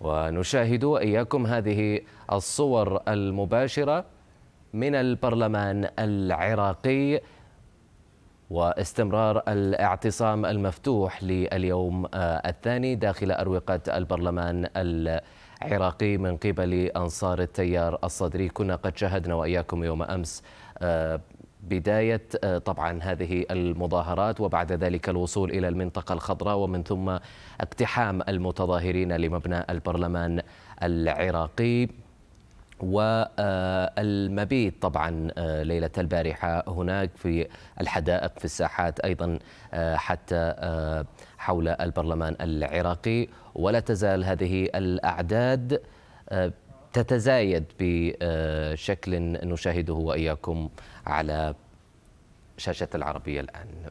ونشاهد إياكم هذه الصور المباشرة من البرلمان العراقي واستمرار الاعتصام المفتوح لليوم الثاني داخل أروقة البرلمان العراقي من قبل أنصار التيار الصدري كنا قد شاهدنا وإياكم يوم أمس آه، بداية آه، طبعا هذه المظاهرات وبعد ذلك الوصول إلى المنطقة الخضراء ومن ثم اقتحام المتظاهرين لمبنى البرلمان العراقي والمبيت آه، طبعا آه، ليلة البارحة هناك في الحدائق في الساحات أيضا حتى حول البرلمان العراقي ولا تزال هذه الأعداد تتزايد بشكل نشاهده وإياكم على شاشة العربية الآن